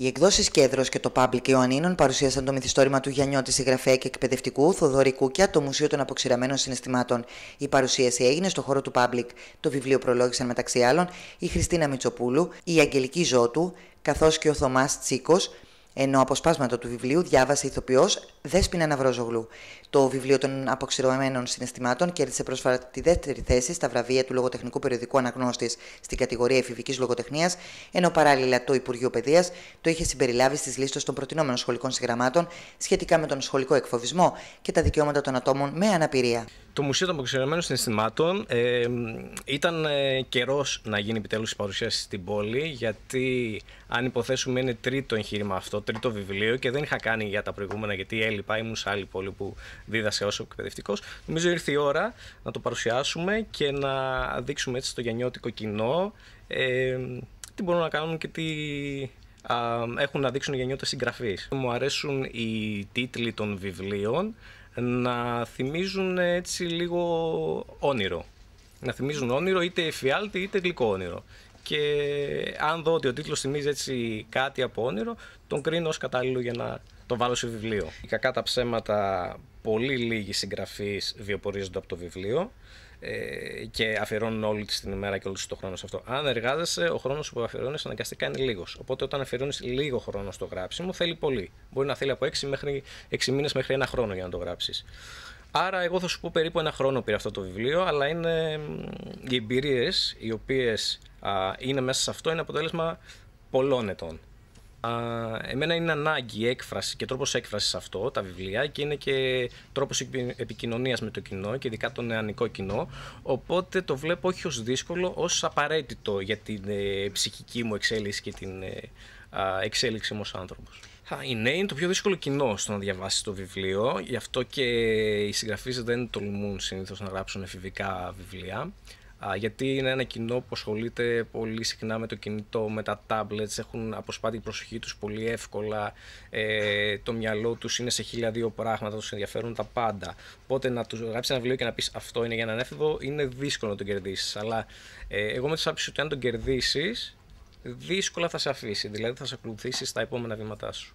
Οι εκδόσεις Κέντρο και το Public Ιωαννίνων παρουσίασαν το μυθιστόρημα του Γιαννιώτη συγγραφέα και εκπαιδευτικού Θοδωρή Κούκια, το Μουσείο των Αποξηραμένων Συναισθημάτων. Η παρουσίαση έγινε στο χώρο του Public. Το βιβλίο προλόγησαν μεταξύ άλλων η Χριστίνα Μητσοπούλου, η Αγγελική Ζώτου, καθώς και ο Θωμάς Τσίκος, ενώ αποσπάσματα του βιβλίου διάβασε η ηθοποιός Δέσπινα Ναυρόζογλου. Το βιβλίο των αποξηρωμένων συναισθημάτων κέρδισε πρόσφατα τη δεύτερη θέση στα βραβεία του λογοτεχνικού περιοδικού Αναγνώστης στην κατηγορία Εφηβικής Λογοτεχνίας, ενώ παράλληλα το Υπουργείο Παιδείας το είχε συμπεριλάβει στις λίστες των προτινόμενων σχολικών συγγραμμάτων σχετικά με τον σχολικό εκφοβισμό και τα δικαιώματα των ατόμων με αναπηρία το Μουσείο των Αποξενωμένων Συναισθημάτων ε, ήταν ε, καιρός να γίνει επιτέλους η παρουσίαση στην πόλη, γιατί αν υποθέσουμε είναι τρίτο εγχείρημα αυτό, τρίτο βιβλίο και δεν είχα κάνει για τα προηγούμενα γιατί έλειπα, ήμουν σε άλλη πόλη που δίδασε ω εκπαιδευτικός. Νομίζω ήρθε η ώρα να το παρουσιάσουμε και να δείξουμε έτσι στο γεννιώτικο κοινό ε, τι μπορούν να κάνουν και τι έχουν να δείξουν οι γεννιώτες Μου αρέσουν οι τίτλοι των βιβλίων να θυμίζουν έτσι λίγο όνειρο. Να θυμίζουν όνειρο είτε εφιάλτη είτε γλυκό όνειρο. Και αν δω ότι ο τίτλος θυμίζει έτσι κάτι από όνειρο, τον κρίνω ως κατάλληλο για να το βάλω σε βιβλίο. Κακά τα ψέματα πολύ λίγοι συγγραφείς βιοπορίζονται από το βιβλίο ε, και αφιερώνουν όλη της την ημέρα και όλο το χρόνο σε αυτό. Αν εργάζεσαι, ο χρόνος που αφιερώνεις αναγκαστικά είναι λίγος. Οπότε, όταν αφιερώνεις λίγο χρόνο στο γράψιμο, θέλει πολύ. Μπορεί να θέλει από 6, μέχρι, 6 μήνες μέχρι ένα χρόνο για να το γράψεις. Άρα, εγώ θα σου πω περίπου ένα χρόνο πήρε αυτό το βιβλίο, αλλά είναι οι εμπειρίες οι οποίες είναι μέσα σε αυτό είναι αποτέλεσμα πολλών ετών εμένα είναι ανάγκη η έκφραση και τρόπος έκφρασης αυτό, τα βιβλία και είναι και τρόπος επικοινωνίας με το κοινό και ειδικά το νεανικό κοινό οπότε το βλέπω όχι ως δύσκολο, ως απαραίτητο για την ε, ψυχική μου εξέλιξη και την ε, εξέλιξη μου ως άνθρωπος. Οι νέοι είναι το πιο δύσκολο κοινό στο να διαβάσεις το βιβλίο, γι' αυτό και οι συγγραφείς δεν τολμούν συνήθως να γράψουν εφηβικά βιβλία γιατί είναι ένα κοινό που ασχολείται πολύ συχνά με το κινητό, με τα tablets, έχουν αποσπάτη την προσοχή τους πολύ εύκολα, ε, το μυαλό τους είναι σε χίλια δύο πράγματα, τους ενδιαφέρουν τα πάντα. Οπότε να τους γράψεις ένα βιβλίο και να πεις αυτό είναι για έναν έφηβο, είναι δύσκολο να τον κερδίσεις. Αλλά ε, εγώ με τις άποψη ότι αν τον κερδίσεις, δύσκολα θα σε αφήσει, δηλαδή θα σε ακολουθήσει στα επόμενα βήματά σου.